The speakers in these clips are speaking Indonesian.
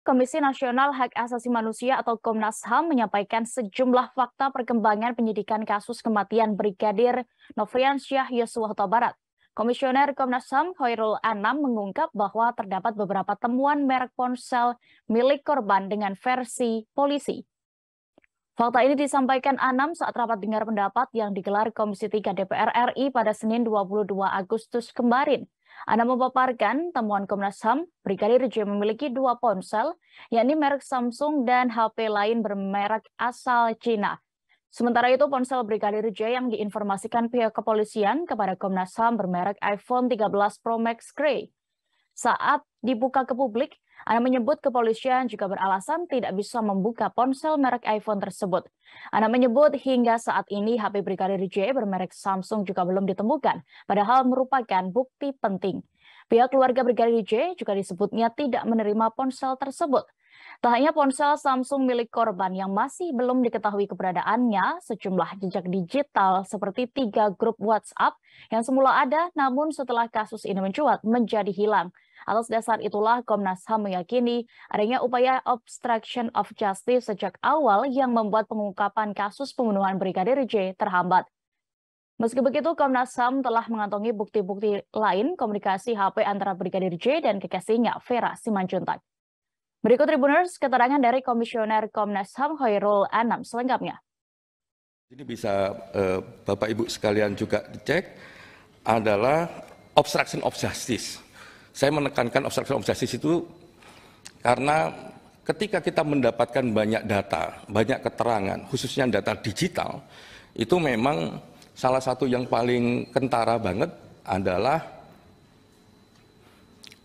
Komisi Nasional Hak Asasi Manusia atau Komnas HAM menyampaikan sejumlah fakta perkembangan penyidikan kasus kematian Brigadir Nofriansyah Yosua Huta Barat. Komisioner Komnas HAM Khairul Anam mengungkap bahwa terdapat beberapa temuan merek ponsel milik korban dengan versi polisi. Fakta ini disampaikan Anam saat rapat dengar pendapat yang digelar Komisi 3 DPR RI pada Senin 22 Agustus kemarin. Anda memaparkan temuan Komnas HAM, Brigadir J memiliki dua ponsel, yakni merek Samsung dan HP lain bermerek asal Cina. Sementara itu, ponsel Brigadir J yang diinformasikan pihak kepolisian kepada Komnas HAM bermerek iPhone 13 Pro Max Grey. Saat dibuka ke publik, Ana menyebut kepolisian juga beralasan tidak bisa membuka ponsel merek iPhone tersebut. Ana menyebut hingga saat ini HP Brigadir J bermerek Samsung juga belum ditemukan, padahal merupakan bukti penting. Pihak keluarga Brigadir J juga disebutnya tidak menerima ponsel tersebut. Tak hanya ponsel Samsung milik korban yang masih belum diketahui keberadaannya, sejumlah jejak digital seperti tiga grup WhatsApp yang semula ada namun setelah kasus ini mencuat menjadi hilang. Atas dasar itulah Komnas HAM meyakini adanya upaya obstruction of justice sejak awal yang membuat pengungkapan kasus pembunuhan Brigadir J terhambat. Meski begitu, Komnas HAM telah mengantongi bukti-bukti lain komunikasi HP antara Brigadir J dan kekasihnya Vera Simanjuntak. Berikut Tribuners keterangan dari Komisioner Komnas HAM Hoirul Anam selengkapnya. Ini bisa uh, Bapak Ibu sekalian juga dicek adalah obstruction of justice. Saya menekankan of observasi itu karena ketika kita mendapatkan banyak data, banyak keterangan, khususnya data digital, itu memang salah satu yang paling kentara banget adalah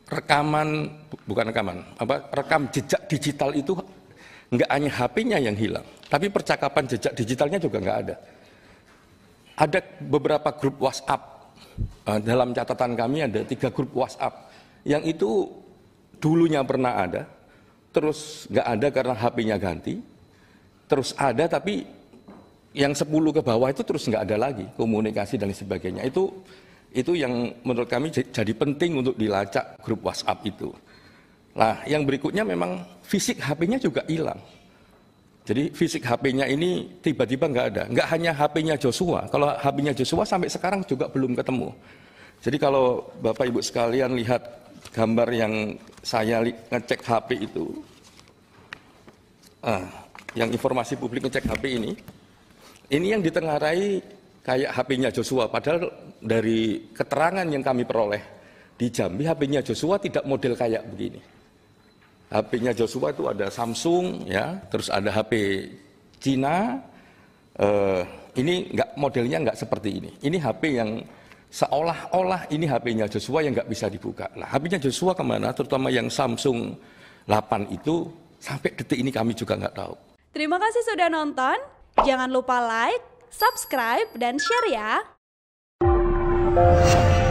rekaman, bukan rekaman, apa, rekam jejak digital itu nggak hanya HP-nya yang hilang, tapi percakapan jejak digitalnya juga nggak ada. Ada beberapa grup WhatsApp, eh, dalam catatan kami ada tiga grup WhatsApp yang itu dulunya pernah ada, terus nggak ada karena HP-nya ganti, terus ada tapi yang 10 ke bawah itu terus nggak ada lagi komunikasi dan sebagainya. Itu itu yang menurut kami jadi penting untuk dilacak grup WhatsApp itu. Nah, yang berikutnya memang fisik HP-nya juga hilang. Jadi fisik HP-nya ini tiba-tiba nggak ada. Nggak hanya HP-nya Joshua. Kalau HP-nya Joshua sampai sekarang juga belum ketemu. Jadi kalau Bapak Ibu sekalian lihat gambar yang saya ngecek HP itu, ah, yang informasi publik ngecek HP ini, ini yang ditengarai kayak HP-nya Joshua. Padahal dari keterangan yang kami peroleh di Jambi, HP-nya Joshua tidak model kayak begini. HP-nya Joshua itu ada Samsung, ya, terus ada HP Cina. Eh, ini nggak modelnya nggak seperti ini. Ini HP yang seolah-olah ini HP-nya Joshua yang nggak bisa dibuka. Nah, HP-nya Joshua kemana? Terutama yang Samsung 8 itu sampai detik ini kami juga nggak tahu. Terima kasih sudah nonton. Jangan lupa like, subscribe, dan share ya.